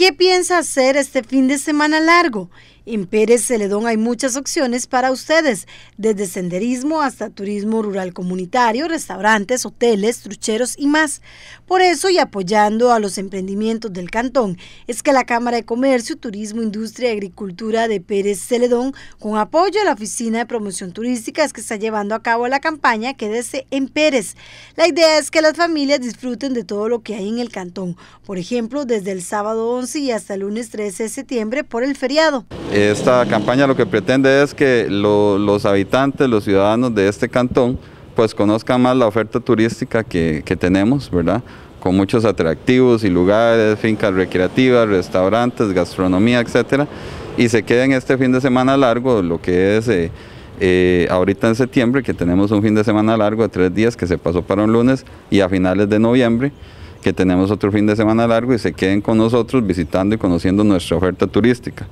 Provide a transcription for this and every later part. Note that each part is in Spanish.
¿Qué piensa hacer este fin de semana largo? En Pérez Celedón hay muchas opciones para ustedes, desde senderismo hasta turismo rural comunitario, restaurantes, hoteles, trucheros y más. Por eso y apoyando a los emprendimientos del cantón, es que la Cámara de Comercio, Turismo, Industria y Agricultura de Pérez Celedón, con apoyo a la Oficina de Promoción Turística, es que está llevando a cabo la campaña Quédese en Pérez. La idea es que las familias disfruten de todo lo que hay en el cantón, por ejemplo, desde el sábado 11 y hasta el lunes 13 de septiembre por el feriado. Esta campaña lo que pretende es que los habitantes, los ciudadanos de este cantón, pues conozcan más la oferta turística que, tenemos, ¿verdad? Con muchos atractivos y lugares, fincas recreativas, restaurantes, gastronomía, etcétera, y se queden este fin de semana largo, lo que es eh, eh, ahorita en septiembre, que tenemos un fin de semana largo de tres días que se pasó para un lunes, y a finales de noviembre, que tenemos otro fin de semana largo y se queden con nosotros visitando y conociendo nuestra oferta turística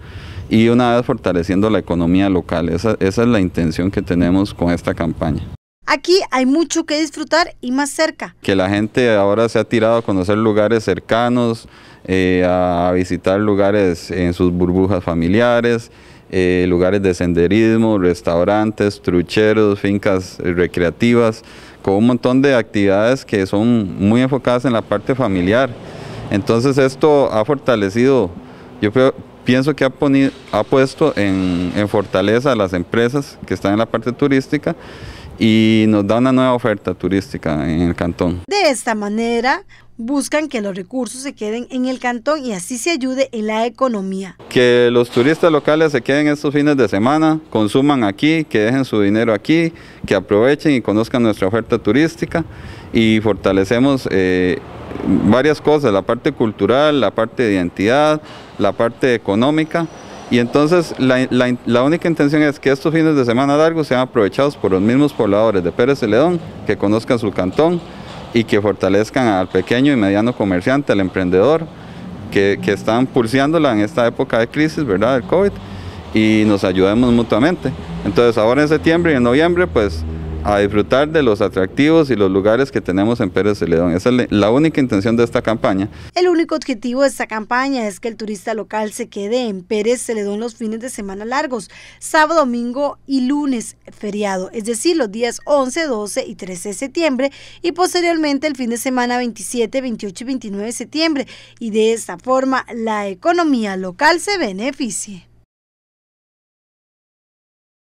y una vez fortaleciendo la economía local. Esa, es la intención que tenemos con esta campaña. Aquí hay mucho que disfrutar y más cerca. Que la gente ahora se ha tirado a conocer lugares cercanos, eh, a visitar lugares en sus burbujas familiares, eh, lugares de senderismo, restaurantes, trucheros, fincas recreativas, con un montón de actividades que son muy enfocadas en la parte familiar. Entonces esto ha fortalecido, yo creo, pienso que ha, puesto en, en, fortaleza a las empresas que están en la parte turística y nos da una nueva oferta turística en el cantón. De esta manera, buscan que los recursos se queden en el cantón y así se ayude en la economía. Que los turistas locales se queden estos fines de semana, consuman aquí, que dejen su dinero aquí, que aprovechen y conozcan nuestra oferta turística y fortalecemos eh, varias cosas, la parte cultural, la parte de identidad, la parte económica. Y entonces la, única intención es que estos fines de semana largos sean aprovechados por los mismos pobladores de Pérez Ledón, que conozcan su cantón, y que fortalezcan al pequeño y mediano comerciante, al emprendedor, que, están pulseándola en esta época de crisis, ¿verdad?, del COVID, y nos ayudemos mutuamente. Entonces, ahora en septiembre y en noviembre, pues a disfrutar de los atractivos y los lugares que tenemos en Pérez Celedón. Esa es la única intención de esta campaña. El único objetivo de esta campaña es que el turista local se quede en Pérez Celedón los fines de semana largos, sábado, domingo y lunes feriado, es decir, los días 11, 12 y 13 de septiembre y posteriormente el fin de semana 27, 28 y 29 de septiembre y de esta forma la economía local se beneficie.